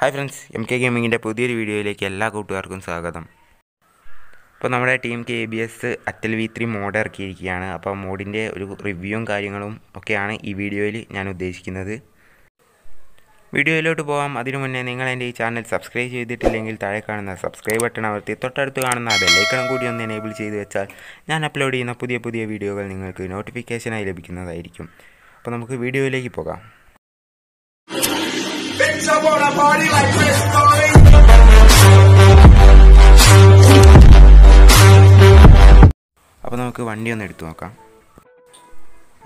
Hi friends M K ഗെയിമിങ്ങിൻ്റെ പുതിയൊരു വീഡിയോയിലേക്ക് എല്ലാ കൂട്ടുകാർക്കും സ്വാഗതം ഇപ്പോൾ നമ്മുടെ team K B S Atal V three mode ഇറക്കിയിരിക്കുകയാണ് അപ്പോൾ മോഡിൻ്റെ ഒരു റിവ്യൂവും കാര്യങ്ങളും ഒക്കെയാണ് ഈ വീഡിയോയിൽ ഞാൻ ഉദ്ദേശിക്കുന്നത് വീഡിയോയിലോട്ട് പോകാം അതിനു മുന്നേ നിങ്ങൾ എൻ്റെ ഈ ചാനൽ സബ്സ്ക്രൈബ് ചെയ്തിട്ടില്ലെങ്കിൽ താഴെ കാണുന്ന സബ്സ്ക്രൈബ് ബട്ടൺ അവർത്തി തൊട്ടടുത്ത് കാണുന്ന ബെല്ലൈക്കണം കൂടി ഒന്ന് എനേബിൾ ചെയ്ത് വെച്ചാൽ ഞാൻ അപ്ലോഡ് ചെയ്യുന്ന പുതിയ പുതിയ വീഡിയോകൾ നിങ്ങൾക്ക് നോട്ടിഫിക്കേഷനായി ലഭിക്കുന്നതായിരിക്കും അപ്പോൾ നമുക്ക് വീഡിയോയിലേക്ക് പോകാം bitch, party like Chris Farley. അപ്പോൾ നമുക്ക് വണ്ടി ഒന്ന് എടുത്തു നോക്കാം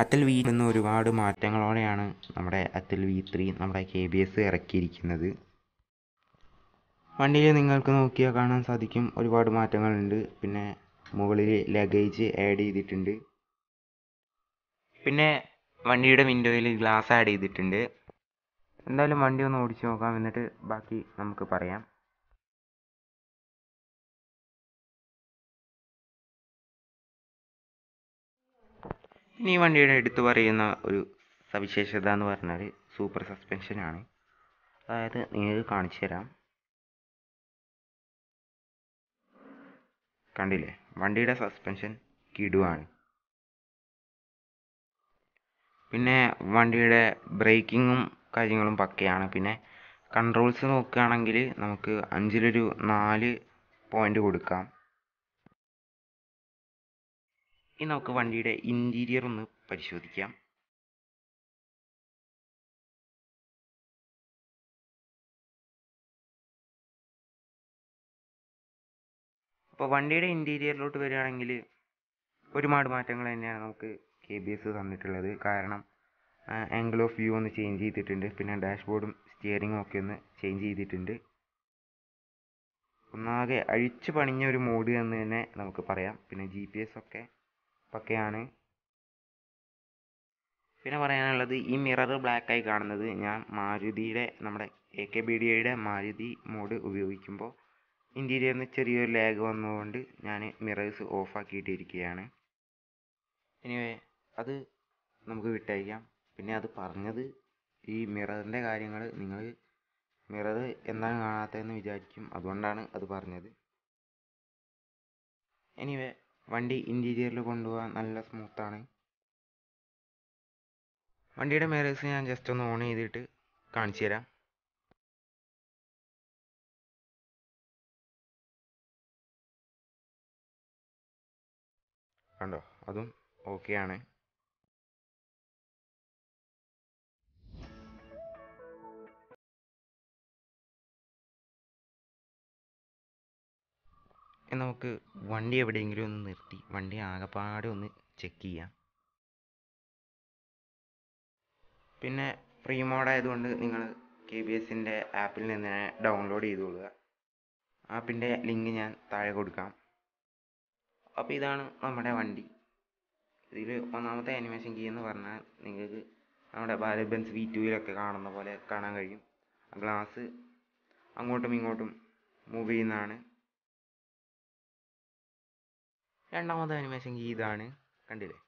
അത്തൽ വി നിന്ന് ഒരുപാട് മാറ്റങ്ങളോടെയാണ് നമ്മുടെ അത്തൽ വി ത്രീ നമ്മുടെ കെ ബി എസ് ഇറക്കിയിരിക്കുന്നത് വണ്ടിയിൽ നിങ്ങൾക്ക് നോക്കിയാൽ കാണാൻ സാധിക്കും ഒരുപാട് മാറ്റങ്ങളുണ്ട് പിന്നെ മുകളിൽ ലഗേജ് ആഡ് ചെയ്തിട്ടുണ്ട് പിന്നെ വണ്ടിയുടെ വിൻഡോയിൽ ഗ്ലാസ് ആഡ് ചെയ്തിട്ടുണ്ട് എന്തായാലും വണ്ടി ഒന്ന് ഓടിച്ചു നോക്കാം എന്നിട്ട് ബാക്കി നമുക്ക് പറയാം ഈ വണ്ടിയുടെ എടുത്തു പറയുന്ന ഒരു സവിശേഷത എന്ന് പറഞ്ഞാൽ സൂപ്പർ സസ്പെൻഷനാണ് അതായത് നിങ്ങൾക്ക് കാണിച്ചു തരാം കണ്ടില്ലേ വണ്ടിയുടെ സസ്പെൻഷൻ കിടുവാണ് പിന്നെ വണ്ടിയുടെ ബ്രേക്കിങ്ങും കാര്യങ്ങളും പക്കയാണ് പിന്നെ കൺട്രോൾസ് നോക്കുകയാണെങ്കിൽ നമുക്ക് അഞ്ചിലൊരു നാല് പോയിൻ്റ് കൊടുക്കാം ഇനി നമുക്ക് വണ്ടിയുടെ ഇൻറ്റീരിയർ ഒന്ന് പരിശോധിക്കാം അപ്പോൾ വണ്ടിയുടെ ഇൻറ്റീരിയറിലോട്ട് വരികയാണെങ്കിൽ ഒരുപാട് മാറ്റങ്ങൾ തന്നെയാണ് നമുക്ക് കെ ബി എസ് തന്നിട്ടുള്ളത് കാരണം ആംഗിൾ ഓഫ് വ്യൂ ഒന്ന് ചേഞ്ച് ചെയ്തിട്ടുണ്ട് പിന്നെ ഡാഷ്ബോർഡും സ്റ്റിയറിങ്ങും ഒക്കെ ഒന്ന് ചേഞ്ച് ചെയ്തിട്ടുണ്ട് ഒന്നാകെ അഴിച്ച് പണിഞ്ഞ ഒരു മോഡ് എന്ന് തന്നെ നമുക്ക് പറയാം പിന്നെ ജി പി എസ് ഒക്കെ പക്കയാണ് പിന്നെ പറയാനുള്ളത് ഈ മിറർ ബ്ലാക്കായി കാണുന്നത് ഞാൻ മാരുതിയുടെ നമ്മുടെ എ കെ ബി ഐയുടെ മാരുതി മോഡ് ഉപയോഗിക്കുമ്പോൾ ഇൻറ്റീരിയറിന് ചെറിയൊരു ലാഗ് വന്നതുകൊണ്ട് ഞാൻ മിറേഴ്സ് ഓഫാക്കിയിട്ടിരിക്കുകയാണ് ഇനി അത് നമുക്ക് വിട്ടയക്കാം പിന്നെ അത് പറഞ്ഞത് ഈ മിററിൻ്റെ കാര്യങ്ങൾ നിങ്ങൾ മിറർ എന്താണ് കാണാത്തതെന്ന് വിചാരിക്കും അതുകൊണ്ടാണ് അത് പറഞ്ഞത് എനിവേ വണ്ടി ഇൻറ്റീരിയറിൽ കൊണ്ടുപോകാൻ നല്ല സ്മൂത്താണ് വണ്ടിയുടെ മിറേഴ്സ് ഞാൻ ജസ്റ്റ് ഒന്ന് ഓൺ ചെയ്തിട്ട് കാണിച്ചു തരാം കണ്ടോ അതും ഓക്കെയാണ് ഒക്കെ നമുക്ക് വണ്ടി എവിടെയെങ്കിലും ഒന്ന് നിർത്തി വണ്ടി ആകെപ്പാടെ ഒന്ന് ചെക്ക് ചെയ്യാം പിന്നെ ഫ്രീ മോഡായതുകൊണ്ട് നിങ്ങൾ കെ ബി എസിൻ്റെ ആപ്പിൽ നിന്ന് ഡൗൺലോഡ് ചെയ്തുകൊള്ളുക ആപ്പിൻ്റെ ലിങ്ക് ഞാൻ താഴെ കൊടുക്കാം അപ്പോൾ ഇതാണ് നമ്മുടെ വണ്ടി ഇതിൽ ഒന്നാമത്തെ ആനിമേഷൻ കീ എന്ന് പറഞ്ഞാൽ നിങ്ങൾക്ക് നമ്മുടെ ഭാരത് ബെൻസ് വി ടുവിലൊക്കെ കാണുന്ന പോലെ കാണാൻ കഴിയും ഗ്ലാസ് അങ്ങോട്ടും ഇങ്ങോട്ടും മൂവ് ചെയ്യുന്നതാണ് രണ്ടാമത്തെ ആനിമേഷൻ ഗീതാണ് കണ്ടില്ലേ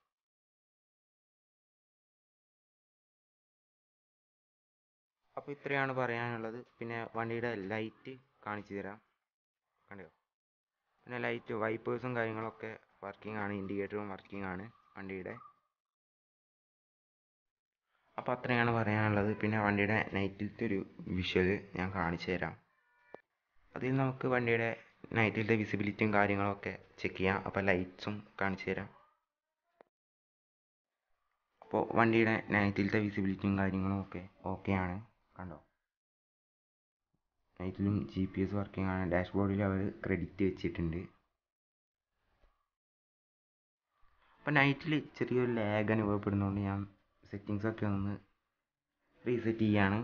അപ്പൊ ഇത്രയാണ് പറയാനുള്ളത് പിന്നെ വണ്ടിയുടെ ലൈറ്റ് കാണിച്ചു തരാം കണ്ടോ പിന്നെ ലൈറ്റ് വൈപ്പേഴ്സും കാര്യങ്ങളൊക്കെ വർക്കിംഗ് ആണ് ഇൻഡിക്കേറ്ററും വർക്കിംഗ് ആണ് വണ്ടിയുടെ അപ്പൊ അത്രയാണ് പറയാനുള്ളത് പിന്നെ വണ്ടിയുടെ നൈറ്റിലത്തെ ഒരു വിഷ്വൽ ഞാൻ കാണിച്ചു തരാം അതിൽ നമുക്ക് വണ്ടിയുടെ നൈറ്റിലത്തെ വിസിബിലിറ്റിയും കാര്യങ്ങളൊക്കെ ചെക്ക് ചെയ്യാം അപ്പം ലൈറ്റ്സും കാണിച്ചു തരാം അപ്പോൾ വണ്ടിയുടെ നൈറ്റിലത്തെ വിസിബിലിറ്റിയും കാര്യങ്ങളും ഒക്കെ ആണ് കണ്ടോ നൈറ്റിലും ജി പി എസ് വർക്കിംഗ് ആണ് ഡാഷ്ബോർഡിൽ അവർ ക്രെഡിറ്റ് വെച്ചിട്ടുണ്ട് അപ്പം നൈറ്റിൽ ചെറിയൊരു ലാഗ് അനുഭവപ്പെടുന്നതുകൊണ്ട് ഞാൻ സെറ്റിങ്സൊക്കെ ഒന്ന് റീസെറ്റ് ചെയ്യാണ്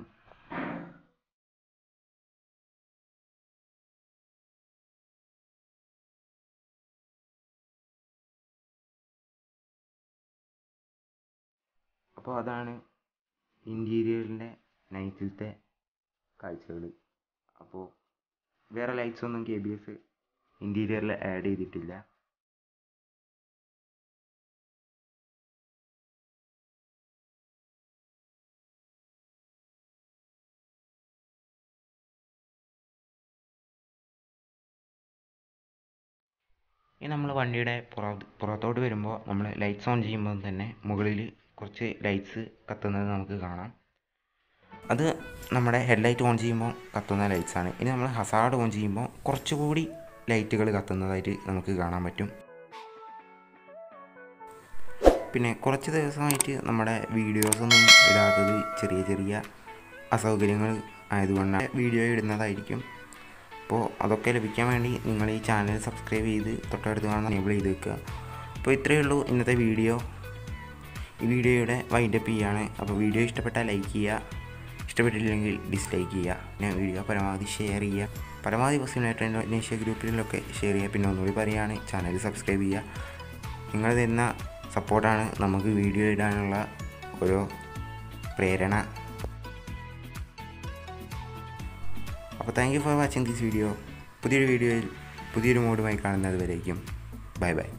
അപ്പോൾ അതാണ് ഇൻറ്റീരിയറിൻ്റെ നൈറ്റിലത്തെ കാഴ്ചകൾ അപ്പോൾ വേറെ ലൈറ്റ്സൊന്നും കെ ബി എസ് ഇൻറ്റീരിയറിൽ ആഡ് ചെയ്തിട്ടില്ല ഇനി നമ്മൾ വണ്ടിയുടെ പുറ പുറത്തോട്ട് വരുമ്പോൾ നമ്മൾ ലൈറ്റ്സ് ഓൺ ചെയ്യുമ്പോൾ തന്നെ മുകളിൽ കുറച്ച് ലൈറ്റ്സ് കത്തുന്നത് നമുക്ക് കാണാം അത് നമ്മുടെ ഹെഡ്ലൈറ്റ് ഓൺ ചെയ്യുമ്പോൾ കത്തുന്ന ലൈറ്റ്സാണ് ഇനി നമ്മൾ ഹസാർഡ് ഓൺ ചെയ്യുമ്പോൾ കുറച്ചുകൂടി ലൈറ്റുകൾ കത്തുന്നതായിട്ട് നമുക്ക് കാണാൻ പറ്റും പിന്നെ കുറച്ച് ദിവസമായിട്ട് നമ്മുടെ വീഡിയോസൊന്നും ഇടാത്തത് ചെറിയ ചെറിയ അസൗകര്യങ്ങൾ ആയതുകൊണ്ടാണ് വീഡിയോ ഇടുന്നതായിരിക്കും അപ്പോൾ അതൊക്കെ ലഭിക്കാൻ വേണ്ടി നിങ്ങൾ ഈ ചാനൽ സബ്സ്ക്രൈബ് ചെയ്ത് തൊട്ടടുത്ത് കാണാൻ എനേബിൾ ചെയ്ത് വെക്കുക അപ്പോൾ ഇത്രയേ ഉള്ളൂ ഇന്നത്തെ വീഡിയോ ഈ വീഡിയോയുടെ വൈൻഡപ്പ് ചെയ്യുകയാണ് അപ്പോൾ വീഡിയോ ഇഷ്ടപ്പെട്ടാൽ ലൈക്ക് ചെയ്യുക ഇഷ്ടപ്പെട്ടില്ലെങ്കിൽ ഡിസ്ലൈക്ക് ചെയ്യുക പിന്നെ വീഡിയോ പരമാവധി ഷെയർ ചെയ്യുക പരമാവധി പോസിബിളായിട്ട് എൻ്റെ അന്വേഷിച്ച ഗ്രൂപ്പിലൊക്കെ ഷെയർ ചെയ്യുക പിന്നെ ഒന്നുകൂടി പറയുകയാണ് ചാനൽ സബ്സ്ക്രൈബ് ചെയ്യുക നിങ്ങൾ തരുന്ന സപ്പോർട്ടാണ് നമുക്ക് വീഡിയോ ഇടാനുള്ള ഒരു പ്രേരണ അപ്പോൾ thank you for watching this video പുതിയൊരു വീഡിയോയിൽ പുതിയൊരു മോഡുമായി കാണുന്നത് വരേക്കും ബൈ ബൈ